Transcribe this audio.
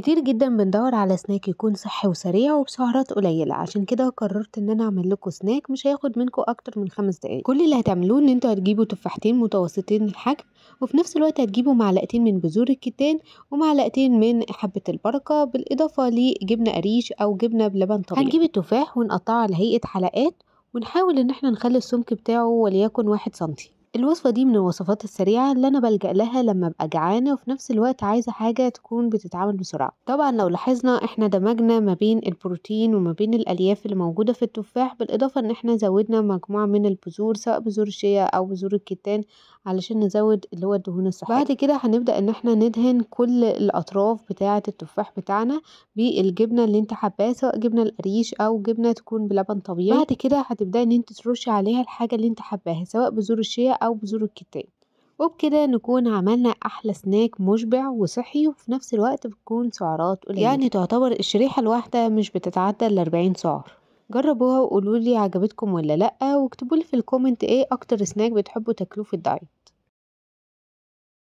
كتير جدا بندور على سناك يكون صحي وسريع وبسعرات قليله عشان كده قررت ان انا اعمل لكم سناك مش هياخد منكم اكتر من خمس دقايق كل اللي هتعملوه ان انتوا هتجيبوا تفاحتين متوسطين الحجم وفي نفس الوقت هتجيبوا معلقتين من بذور الكتان ومعلقتين من حبه البركه بالاضافه لجبنه قريش او جبنه بلبن طبيعي هنجيب التفاح ونقطعه على هيئه حلقات ونحاول ان احنا نخلي السمك بتاعه وليكن واحد سنتي الوصفة دي من الوصفات السريعة اللي أنا بلجأ لها لما أبقى جعانة وفي نفس الوقت عايزة حاجة تكون بتتعمل بسرعة طبعا لو لاحظنا احنا دمجنا ما بين البروتين وما بين الألياف اللي موجودة في التفاح بالإضافة ان احنا زودنا مجموعة من البذور سواء بذور الشيا أو بذور الكتان علشان نزود اللي هو الدهون الصحية بعد كده هنبدأ ان احنا ندهن كل الأطراف بتاعة التفاح بتاعنا بالجبنة اللي انت حباها سواء جبنة القريش أو جبنة تكون بلبن طبيعي بعد كده هتبدأي ان انت ترشي عليها الحاجة اللي انت حباها سواء بذور الشيا أو بذور الكتان وبكده نكون عملنا أحلى سناك مشبع وصحي وفي نفس الوقت بتكون سعرات قليلة يعني تعتبر الشريحة الواحدة مش بتتعدى الأربعين سعر جربوها وقولولي عجبتكم ولا لأ واكتبولي في الكومنت ايه أكتر سناك بتحبوا تاكلوه في الدايت